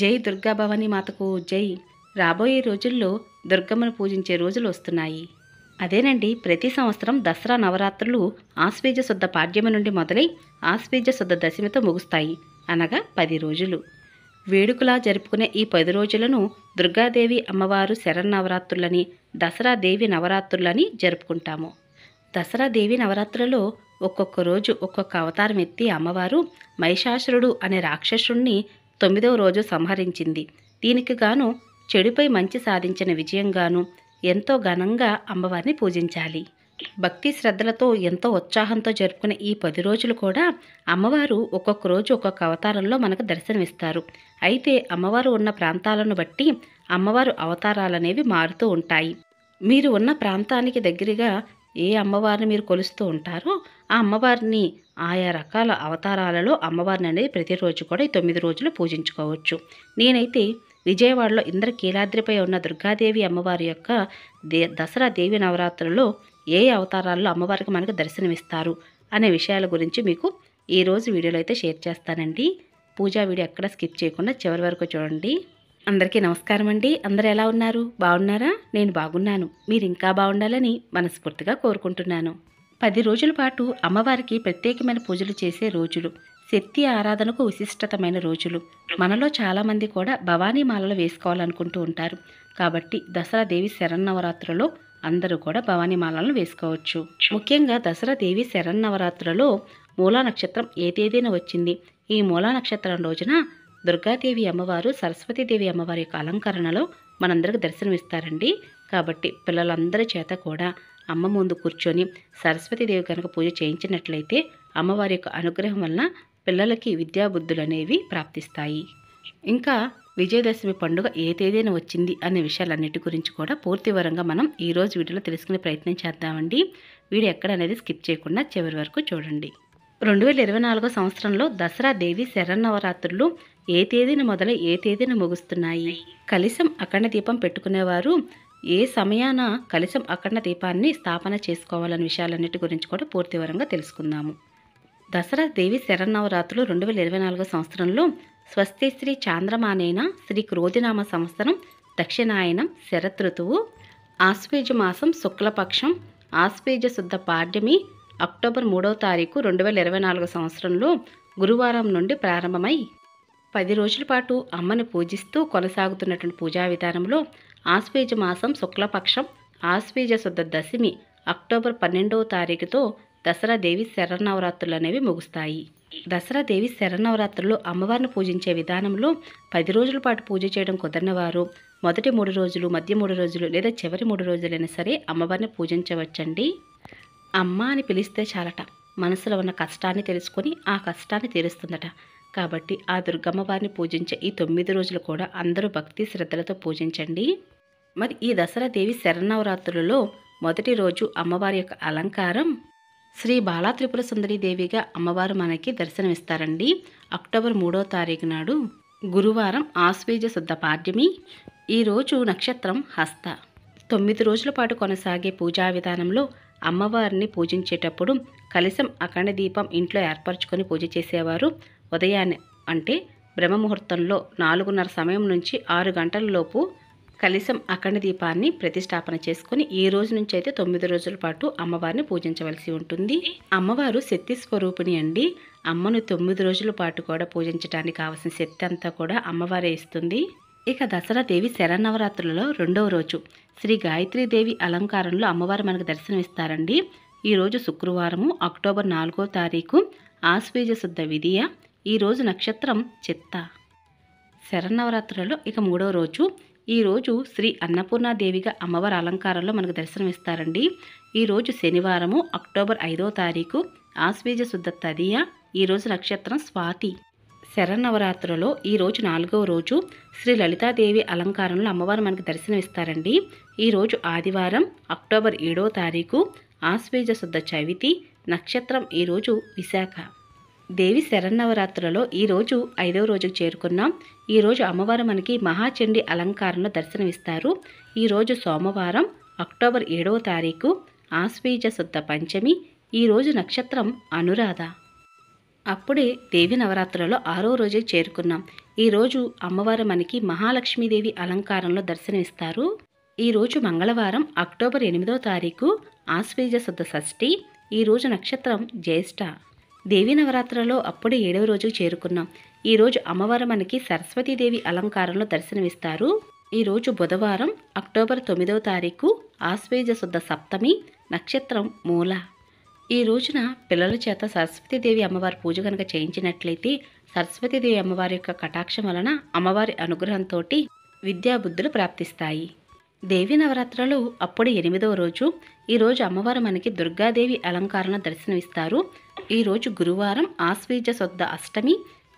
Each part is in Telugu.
జై దుర్గా మాతకు జై రాబోయే రోజుల్లో దుర్గమ్మను పూజించే రోజులు వస్తున్నాయి అదేనండి ప్రతి సంవత్సరం దసరా నవరాత్రులు ఆశ్వేజ శుద్ధ పాడ్యమ నుండి మొదలై ఆశ్వేజ శుద్ధ దశమితో ముగుస్తాయి అనగా పది రోజులు వేడుకలా జరుపుకునే ఈ పది రోజులను దుర్గాదేవి అమ్మవారు శరన్నవరాత్రులని దసరా దేవి నవరాత్రులని జరుపుకుంటాము దసరా దేవి నవరాత్రులలో ఒక్కొక్క రోజు ఒక్కొక్క అవతారం ఎత్తి అమ్మవారు మహిషాసురుడు అనే రాక్షసుణ్ణి తొమ్మిదవ రోజు సంహరించింది దీనికి గాను చెడుపై మంచి సాధించిన విజయంగాను ఎంతో ఘనంగా అమ్మవారిని పూజించాలి భక్తి శ్రద్ధలతో ఎంతో ఉత్సాహంతో జరుపుకునే ఈ పది రోజులు కూడా అమ్మవారు ఒక్కొక్క రోజు ఒక్కొక్క అవతారంలో మనకు దర్శనమిస్తారు అయితే అమ్మవారు ఉన్న ప్రాంతాలను బట్టి అమ్మవారు అవతారాలనేవి మారుతూ ఉంటాయి మీరు ఉన్న ప్రాంతానికి దగ్గరగా ఏ అమ్మవారిని మీరు కొలుస్తూ ఉంటారో ఆ అమ్మవారిని ఆయా రకాల అవతారాలలో అమ్మవారిని అనేది ప్రతిరోజు కూడా ఈ తొమ్మిది రోజులు పూజించుకోవచ్చు నేనైతే విజయవాడలో ఇంద్రకీలాద్రిపై ఉన్న దుర్గాదేవి అమ్మవారి యొక్క దే దసరా దేవి నవరాత్రులలో ఏ అవతారాల్లో అమ్మవారికి మనకు దర్శనమిస్తారు అనే విషయాల గురించి మీకు ఈరోజు వీడియోలో అయితే షేర్ చేస్తానండి పూజా వీడియో ఎక్కడ స్కిప్ చేయకుండా చివరి వరకు చూడండి అందరికీ నమస్కారం అండి అందరు ఎలా ఉన్నారు బాగున్నారా నేను బాగున్నాను మీరు ఇంకా బాగుండాలని మనస్ఫూర్తిగా కోరుకుంటున్నాను పది రోజుల పాటు అమ్మవారికి ప్రత్యేకమైన పూజలు చేసే రోజులు శక్తి ఆరాధనకు విశిష్టతమైన రోజులు మనలో చాలామంది కూడా భవానీ మాలలు వేసుకోవాలనుకుంటూ ఉంటారు కాబట్టి దసరా దేవి శరన్నవరాత్రులలో అందరూ కూడా భవానీ మాలలను వేసుకోవచ్చు ముఖ్యంగా దసరా దేవి శరన్నవరాత్రులలో మూలా నక్షత్రం ఏ తేదీన వచ్చింది ఈ మూలా నక్షత్రం రోజున దుర్గాదేవి అమ్మవారు సరస్వతీదేవి అమ్మవారి యొక్క అలంకరణలో మనందరికి దర్శనమిస్తారండి కాబట్టి పిల్లలందరి చేత కూడా అమ్మ ముందు కూర్చొని సరస్వతీదేవి కనుక పూజ చేయించినట్లయితే అమ్మవారి యొక్క అనుగ్రహం వలన పిల్లలకి విద్యాబుద్ధులు అనేవి ప్రాప్తిస్తాయి ఇంకా విజయదశమి పండుగ ఏ తేదీన వచ్చింది అనే విషయాలన్నిటి గురించి కూడా పూర్తి వివరంగా మనం ఈరోజు వీడియోలో తెలుసుకునే ప్రయత్నం చేద్దామండి వీడియో ఎక్కడ అనేది స్కిప్ చేయకుండా చివరి వరకు చూడండి రెండు వేల ఇరవై నాలుగో సంవత్సరంలో దసరా దేవి శరన్నవరాత్రులు ఏ తేదీన మొదలై ఏ తేదీన ముగుస్తున్నాయి కలిసం అఖండ దీపం పెట్టుకునేవారు ఏ సమయాన కలిసం అఖండ దీపాన్ని స్థాపన చేసుకోవాలని విషయాలన్నిటి గురించి కూడా పూర్తి వివరంగా తెలుసుకుందాము దసరా దేవి శరన్నవరాత్రులు రెండు వేల ఇరవై నాలుగో సంవత్సరంలో స్వస్తి శ్రీ చాంద్రమానేన శ్రీ క్రోధినామ సంవత్సరం దక్షిణాయనం శరతృతువు ఆశ్వేజ మాసం శుక్లపక్షం ఆశ్వేజ శుద్ధ పాడ్యమి అక్టోబర్ మూడవ తారీఖు రెండు వేల ఇరవై నాలుగో సంవత్సరంలో గురువారం నుండి ప్రారంభమై పది రోజుల పాటు అమ్మను పూజిస్తూ కొనసాగుతున్నటువంటి పూజా విధానంలో ఆశ్వీజ మాసం శుక్లపక్షం ఆశ్వీజ శుద్ధ దశమి అక్టోబర్ పన్నెండవ తారీఖుతో దసరా దేవి శరన్నవరాత్రులు అనేవి ముగుస్తాయి దసరా దేవి శరణవరాత్రులు అమ్మవారిని పూజించే విధానంలో పది రోజుల పాటు పూజ చేయడం కుదరని వారు మొదటి మూడు రోజులు మధ్య మూడు రోజులు లేదా చివరి మూడు రోజులైనా సరే అమ్మవారిని పూజించవచ్చండి అమ్మ అని పిలిస్తే చాలట మనసులో ఉన్న కష్టాన్ని తెలుసుకొని ఆ కష్టాన్ని తీరుస్తుందట కాబట్టి ఆ దుర్గమ్మవారిని పూజించే ఈ తొమ్మిది రోజులు కూడా అందరూ భక్తి శ్రద్ధలతో పూజించండి మరి ఈ దసరా దేవి శరణవరాత్రులలో మొదటి రోజు అమ్మవారి యొక్క అలంకారం శ్రీ బాలా త్రిపుర సుందరి దేవిగా అమ్మవారు మనకి దర్శనమిస్తారండి అక్టోబర్ మూడో తారీఖు నాడు గురువారం ఆశ్వేజ శుద్ధ పాడ్యమి ఈరోజు నక్షత్రం హస్త తొమ్మిది రోజుల పాటు కొనసాగే పూజా విధానంలో అమ్మవారిని పూజించేటప్పుడు కలిసం అఖండ దీపం ఇంట్లో ఏర్పరచుకొని పూజ చేసేవారు ఉదయాన్నే అంటే బ్రహ్మముహూర్తంలో నాలుగున్నర సమయం నుంచి ఆరు గంటల లోపు కలిసం అఖండ దీపాన్ని ప్రతిష్టాపన చేసుకుని ఈ రోజు నుంచి అయితే తొమ్మిది రోజుల పాటు అమ్మవారిని పూజించవలసి ఉంటుంది అమ్మవారు శక్తి స్వరూపిణి అండి అమ్మను తొమ్మిది రోజుల పాటు కూడా పూజించడానికి కావాల్సిన శక్తి అంతా కూడా అమ్మవారే ఇస్తుంది ఇక దసరా దేవి శరన్నవరాత్రులలో రెండవ రోజు శ్రీ గాయత్రీదేవి అలంకారంలో అమ్మవారు మనకు దర్శనమిస్తారండి ఈరోజు శుక్రవారము అక్టోబర్ నాలుగో తారీఖు ఆశ్వేజ శుద్ధ విధియ ఈరోజు నక్షత్రం చిత్త శరన్నవరాత్రులలో ఇక మూడవ రోజు ఈరోజు శ్రీ అన్నపూర్ణాదేవిగా అమ్మవారి అలంకారంలో మనకు దర్శనమిస్తారండి ఈరోజు శనివారము అక్టోబర్ ఐదో తారీఖు ఆశ్వీజ శుద్ధ తదియ ఈరోజు నక్షత్రం స్వాతి శరన్నవరాత్రులలో ఈరోజు నాలుగవ రోజు శ్రీ లలితాదేవి అలంకారంలో అమ్మవారు మనకు దర్శనమిస్తారండి ఈరోజు ఆదివారం అక్టోబర్ ఏడో తారీఖు ఆశ్వేజ శుద్ధ చవితి నక్షత్రం ఈరోజు విశాఖ దేవి శరన్నవరాత్రులలో ఈరోజు ఐదవ రోజుకు చేరుకున్నాం ఈరోజు అమ్మవారు మనకి మహాచండి అలంకారంలో దర్శనమిస్తారు ఈరోజు సోమవారం అక్టోబర్ ఏడవ తారీఖు ఆశ్వీజ శుద్ధ పంచమి ఈరోజు నక్షత్రం అనురాధ అప్పుడే దేవి నవరాత్రులలో ఆరో రోజు చేరుకున్నాం ఈరోజు అమ్మవారు మనకి మహాలక్ష్మీదేవి అలంకారంలో దర్శనమిస్తారు ఈరోజు మంగళవారం అక్టోబర్ ఎనిమిదో తారీఖు ఆశ్వీజ శుద్ధ షష్ఠి ఈరోజు నక్షత్రం జ్యేష్ఠ దేవీ నవరాత్రులలో అప్పుడే ఏడవ రోజుకు చేరుకున్నాం ఈరోజు అమ్మవారు మనకి సరస్వతీదేవి అలంకారంలో దర్శనమిస్తారు ఈరోజు బుధవారం అక్టోబర్ తొమ్మిదవ తారీఖు ఆశ్వేజ శుద్ధ సప్తమి నక్షత్రం మూల ఈ రోజున పిల్లల చేత సరస్వతీదేవి అమ్మవారి పూజ కనుక చేయించినట్లయితే సరస్వతీదేవి అమ్మవారి యొక్క కటాక్షం వలన అమ్మవారి అనుగ్రహంతో విద్యాబుద్ధులు ప్రాప్తిస్తాయి దేవి నవరాత్రులు అప్పుడు ఎనిమిదవ రోజు ఈరోజు అమ్మవారు మనకి దుర్గాదేవి అలంకారణ దర్శనమిస్తారు ఈరోజు గురువారం ఆశ్వేజ శుద్ధ అష్టమి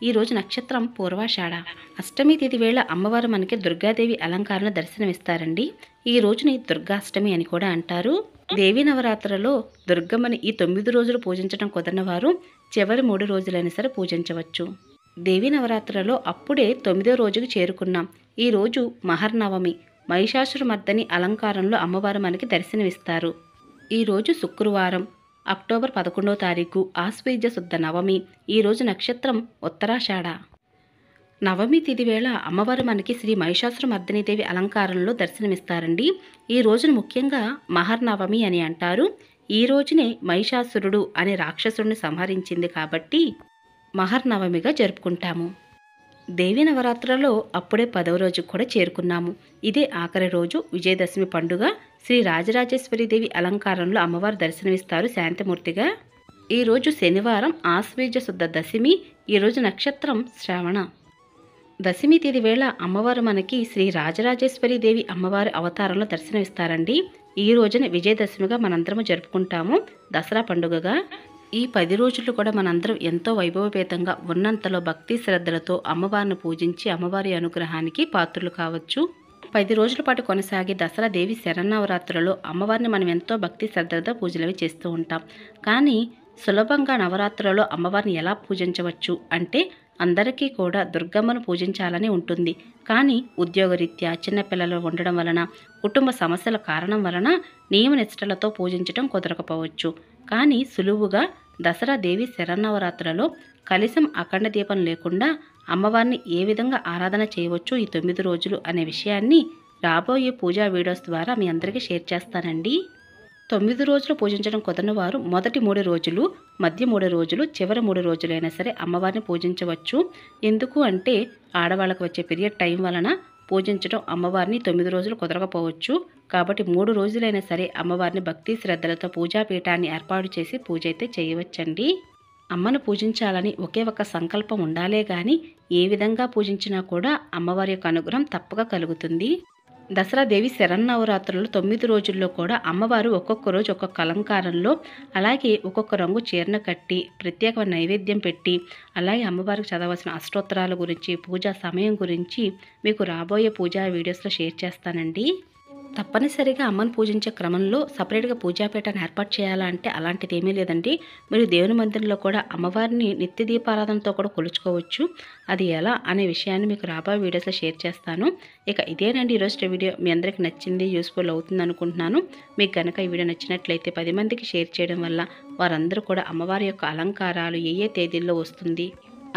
ఈరోజు నక్షత్రం పూర్వాషాఢ అష్టమి తిథి వేళ అమ్మవారు మనకి దుర్గాదేవి అలంకారణ దర్శనమిస్తారండి ఈ రోజుని దుర్గాష్టమి అని కూడా అంటారు దేవీ నవరాత్రలో దుర్గమ్మని ఈ తొమ్మిది రోజులు పూజించడం కుదరని వారు చివరి మూడు రోజులైన సరే పూజించవచ్చు దేవీ నవరాత్రలో అప్పుడే తొమ్మిదో రోజుకు చేరుకున్నాం ఈరోజు మహర్నవమి మహిషాసురమర్దని అలంకారంలో అమ్మవారు మనకి దర్శనమిస్తారు ఈరోజు శుక్రవారం అక్టోబర్ పదకొండో తారీఖు ఆశ్వేజ శుద్ధ నవమి ఈరోజు నక్షత్రం ఉత్తరాషాఢ నవమి తిది వేళ అమ్మవారు మనకి శ్రీ మహిషాసురమర్దినీదేవి అలంకారంలో దర్శనమిస్తారండి ఈ రోజును ముఖ్యంగా మహర్నవమి అని అంటారు ఈ రోజునే మహిషాసురుడు అనే రాక్షసుడిని సంహరించింది కాబట్టి మహర్నవమిగా జరుపుకుంటాము దేవి నవరాత్రులలో అప్పుడే పదవ రోజు కూడా చేరుకున్నాము ఇదే ఆఖరి రోజు విజయదశమి పండుగ శ్రీ రాజరాజేశ్వరీదేవి అలంకారంలో అమ్మవారు దర్శనమిస్తారు శాంతమూర్తిగా ఈరోజు శనివారం ఆశ్వీజ శుద్ధ దశమి ఈరోజు నక్షత్రం శ్రావణ దశమి తేదీ వేళ అమ్మవారు మనకి శ్రీ రాజరాజేశ్వరీదేవి అమ్మవారి అవతారంలో దర్శనమిస్తారండి ఈ రోజున విజయదశమిగా మనందరము జరుపుకుంటాము దసరా పండుగగా ఈ పది రోజులు కూడా మనందరం ఎంతో వైభవపేతంగా ఉన్నంతలో భక్తి శ్రద్ధలతో అమ్మవారిని పూజించి అమ్మవారి అనుగ్రహానికి పాత్రలు కావచ్చు పది రోజుల పాటు కొనసాగే దసరా దేవి శరన్నవరాత్రులలో అమ్మవారిని మనం ఎంతో భక్తి శ్రద్ధలతో పూజలవి చేస్తూ ఉంటాం కానీ సులభంగా నవరాత్రులలో అమ్మవారిని ఎలా పూజించవచ్చు అంటే అందరికీ కూడా దుర్గమ్మను పూజించాలని ఉంటుంది కానీ ఉద్యోగరీత్యా చిన్నపిల్లలు ఉండడం వలన కుటుంబ సమస్యల కారణం వలన నియమ నిష్టలతో పూజించడం కుదరకపోవచ్చు కానీ సులువుగా దసరా దేవి శరన్నవరాత్రులలో కలిసం అఖండ దీపం లేకుండా అమ్మవారిని ఏ విధంగా ఆరాధన చేయవచ్చు ఈ తొమ్మిది రోజులు అనే విషయాన్ని రాబోయే పూజా వీడియోస్ ద్వారా మీ అందరికీ షేర్ చేస్తానండి తొమ్మిది రోజులు పూజించడం కుదరని వారు మొదటి మూడు రోజులు మధ్య మూడు రోజులు చివరి మూడు రోజులైనా సరే అమ్మవారిని పూజించవచ్చు ఎందుకు అంటే ఆడవాళ్ళకు వచ్చే పీరియడ్ టైం వలన పూజించడం అమ్మవారిని తొమ్మిది రోజులు కుదరకపోవచ్చు కాబట్టి మూడు రోజులైనా సరే అమ్మవారిని భక్తి శ్రద్ధలతో పూజాపీఠాన్ని ఏర్పాటు చేసి పూజ అయితే చేయవచ్చండి అమ్మను పూజించాలని ఒకే ఒక సంకల్పం ఉండాలే కానీ ఏ విధంగా పూజించినా కూడా అమ్మవారి యొక్క అనుగ్రహం తప్పక కలుగుతుంది దసరాదేవి శరన్నవరాత్రులు తొమ్మిది రోజుల్లో కూడా అమ్మవారు ఒక్కొక్క రోజు ఒక్కొక్క అలంకారంలో అలాగే ఒక్కొక్క రంగు చీరన కట్టి ప్రత్యేక నైవేద్యం పెట్టి అలాగే అమ్మవారికి చదవలసిన అష్టోత్తరాల గురించి పూజా సమయం గురించి మీకు రాబోయే పూజా వీడియోస్లో షేర్ చేస్తానండి తప్పనిసరిగా అమ్మను పూజించే క్రమంలో సపరేట్గా పూజాపీఠాన్ని ఏర్పాటు చేయాలంటే అలాంటిది ఏమీ లేదండి మీరు దేవుని మందిరంలో కూడా అమ్మవారిని నిత్య దీపారాధనతో కూడా కొలుచుకోవచ్చు అది ఎలా అనే విషయాన్ని మీకు రాబోయే వీడియోస్లో షేర్ చేస్తాను ఇక ఇదేనండి ఈరోజు వీడియో మీ అందరికీ నచ్చింది యూస్ఫుల్ అవుతుంది అనుకుంటున్నాను మీకు కనుక ఈ వీడియో నచ్చినట్లయితే పది మందికి షేర్ చేయడం వల్ల వారందరూ కూడా అమ్మవారి యొక్క అలంకారాలు ఏ ఏ తేదీల్లో వస్తుంది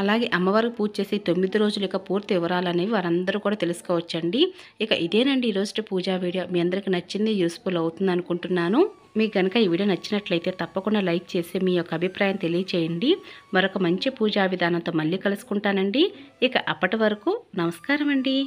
అలాగే అమ్మవారికి పూజ చేసి తొమ్మిది రోజులు యొక్క పూర్తి వివరాలు అనేవి వారందరూ కూడా తెలుసుకోవచ్చండి ఇక ఇదేనండి ఈరోజు పూజా వీడియో మీ అందరికీ నచ్చింది యూస్ఫుల్ అవుతుంది అనుకుంటున్నాను మీకు కనుక ఈ వీడియో నచ్చినట్లయితే తప్పకుండా లైక్ చేసి మీ యొక్క అభిప్రాయం తెలియచేయండి మరొక మంచి పూజా విధానంతో మళ్ళీ కలుసుకుంటానండి ఇక అప్పటి వరకు నమస్కారం అండి